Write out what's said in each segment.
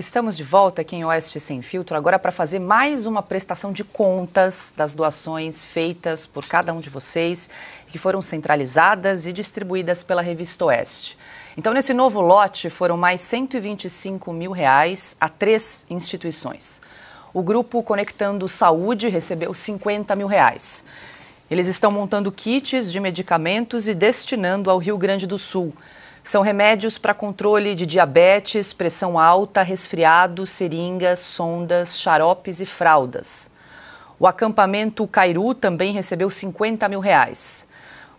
Estamos de volta aqui em Oeste Sem Filtro, agora para fazer mais uma prestação de contas das doações feitas por cada um de vocês, que foram centralizadas e distribuídas pela revista Oeste. Então, nesse novo lote, foram mais 125 mil reais a três instituições. O grupo Conectando Saúde recebeu 50 mil reais. Eles estão montando kits de medicamentos e destinando ao Rio Grande do Sul. São remédios para controle de diabetes, pressão alta, resfriado, seringas, sondas, xaropes e fraldas. O acampamento Cairu também recebeu 50 mil reais.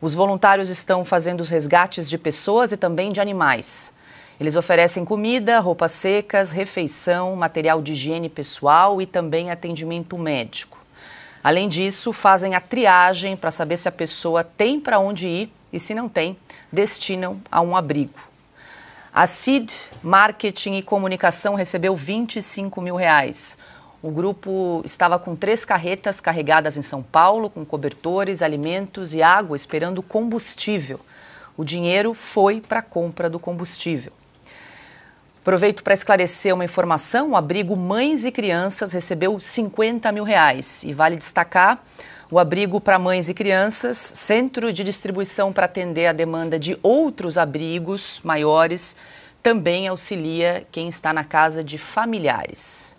Os voluntários estão fazendo os resgates de pessoas e também de animais. Eles oferecem comida, roupas secas, refeição, material de higiene pessoal e também atendimento médico. Além disso, fazem a triagem para saber se a pessoa tem para onde ir e, se não tem, destinam a um abrigo. A CID Marketing e Comunicação recebeu 25 mil reais. O grupo estava com três carretas carregadas em São Paulo, com cobertores, alimentos e água, esperando combustível. O dinheiro foi para a compra do combustível. Aproveito para esclarecer uma informação: o abrigo Mães e Crianças recebeu 50 mil reais. E vale destacar o abrigo para mães e crianças, centro de distribuição para atender a demanda de outros abrigos maiores, também auxilia quem está na casa de familiares.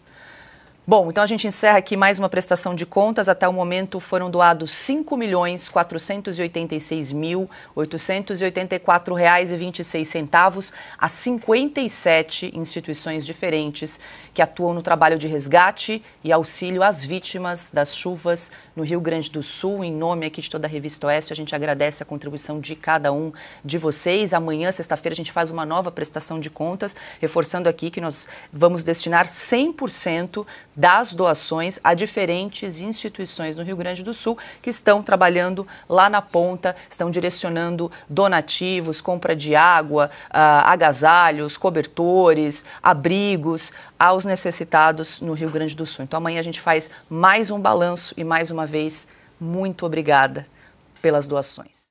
Bom, então a gente encerra aqui mais uma prestação de contas. Até o momento foram doados R$ 5.486.884,26 a 57 instituições diferentes que atuam no trabalho de resgate e auxílio às vítimas das chuvas no Rio Grande do Sul. Em nome aqui de toda a Revista Oeste, a gente agradece a contribuição de cada um de vocês. Amanhã, sexta-feira, a gente faz uma nova prestação de contas, reforçando aqui que nós vamos destinar 100% das doações a diferentes instituições no Rio Grande do Sul que estão trabalhando lá na ponta, estão direcionando donativos, compra de água, ah, agasalhos, cobertores, abrigos aos necessitados no Rio Grande do Sul. Então amanhã a gente faz mais um balanço e mais uma vez muito obrigada pelas doações.